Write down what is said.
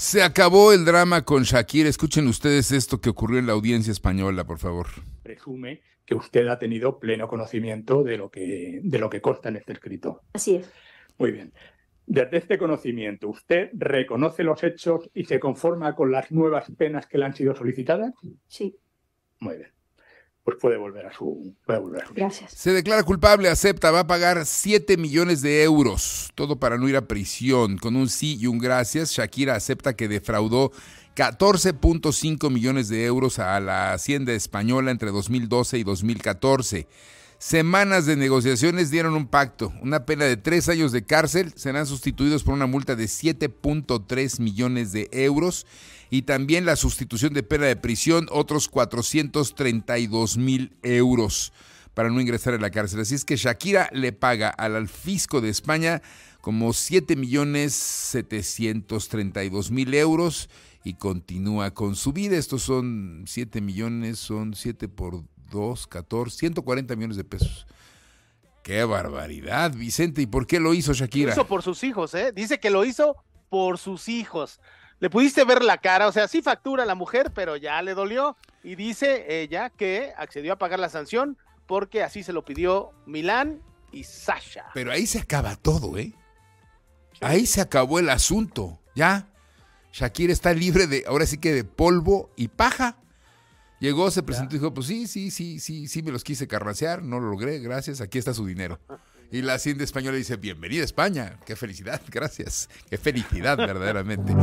Se acabó el drama con Shakira. Escuchen ustedes esto que ocurrió en la audiencia española, por favor. Presume que usted ha tenido pleno conocimiento de lo que, de lo que consta en este escrito. Así es. Muy bien. Desde este conocimiento, ¿usted reconoce los hechos y se conforma con las nuevas penas que le han sido solicitadas? Sí. Muy bien pues puede volver a su... Gracias. Se declara culpable, acepta, va a pagar 7 millones de euros, todo para no ir a prisión. Con un sí y un gracias, Shakira acepta que defraudó 14.5 millones de euros a la hacienda española entre 2012 y 2014 semanas de negociaciones dieron un pacto. Una pena de tres años de cárcel serán sustituidos por una multa de 7.3 millones de euros y también la sustitución de pena de prisión, otros 432 mil euros para no ingresar a la cárcel. Así es que Shakira le paga al fisco de España como 7 millones 732 mil euros y continúa con su vida. Estos son 7 millones, son 7 por 2, 14, 140 millones de pesos. ¡Qué barbaridad, Vicente! ¿Y por qué lo hizo Shakira? Lo hizo por sus hijos, ¿eh? Dice que lo hizo por sus hijos. Le pudiste ver la cara, o sea, sí factura la mujer, pero ya le dolió. Y dice ella que accedió a pagar la sanción porque así se lo pidió Milán y Sasha. Pero ahí se acaba todo, ¿eh? Ahí se acabó el asunto, ¿ya? Shakira está libre de, ahora sí que de polvo y paja. Llegó, se presentó y dijo, pues sí, sí, sí, sí, sí, me los quise carrancear, no lo logré, gracias, aquí está su dinero. Y la hacienda española dice, bienvenida a España, qué felicidad, gracias, qué felicidad verdaderamente.